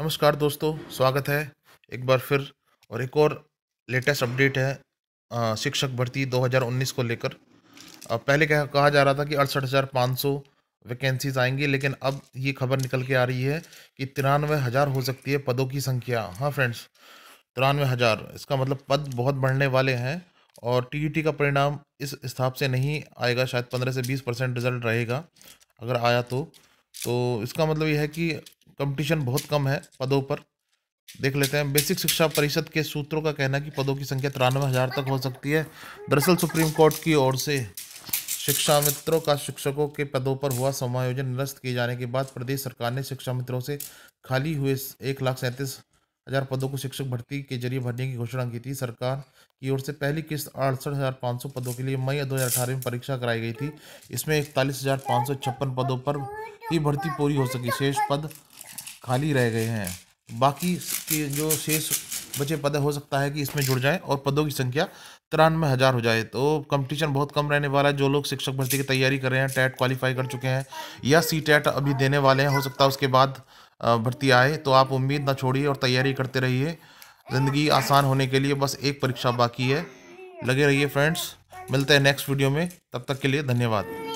नमस्कार दोस्तों स्वागत है एक बार फिर और एक और लेटेस्ट अपडेट है शिक्षक भर्ती 2019 को लेकर पहले क्या कहा जा रहा था कि अड़सठ हज़ार पाँच सौ वैकेंसीज आएंगी लेकिन अब ये खबर निकल के आ रही है कि तिरानवे हज़ार हो सकती है पदों की संख्या हाँ फ्रेंड्स तिरानवे हज़ार इसका मतलब पद बहुत बढ़ने वाले हैं और टी का परिणाम इस हिसाब से नहीं आएगा शायद पंद्रह से बीस परसेंट रिजल्ट रहेगा अगर आया तो तो इसका मतलब यह है कि कंपटीशन बहुत कम है पदों पर देख लेते हैं बेसिक शिक्षा परिषद के सूत्रों का कहना है कि पदों की संख्या तिरानवे हज़ार तक हो सकती है दरअसल सुप्रीम कोर्ट की ओर से शिक्षा मित्रों का शिक्षकों के पदों पर हुआ समायोजन निरस्त किए जाने के बाद प्रदेश सरकार ने शिक्षा मित्रों से खाली हुए एक लाख सैंतीस हजार पदों को शिक्षक भर्ती के जरिए भरने की घोषणा की थी सरकार की ओर से पहली किस्त अड़सठ हज़ार पाँच सौ पदों के लिए मई दो हजार अठारह में परीक्षा कराई गई थी इसमें इकतालीस हज़ार पाँच सौ छप्पन पदों पर ही भर्ती पूरी हो सकी शेष पद खाली रह गए हैं बाकी के जो शेष बचे पद हो सकता है कि इसमें जुड़ जाए और पदों की संख्या तिरानवे हज़ार हो जाए तो कंपटीशन बहुत कम रहने वाला है जो लोग शिक्षक भर्ती की तैयारी कर रहे हैं टैट क्वालिफाई कर चुके हैं या सी टैट अभी देने वाले हैं हो सकता है उसके बाद भर्ती आए तो आप उम्मीद ना छोड़िए और तैयारी करते रहिए ज़िंदगी आसान होने के लिए बस एक परीक्षा बाकी है लगे रहिए फ्रेंड्स मिलते हैं नेक्स्ट वीडियो में तब तक के लिए धन्यवाद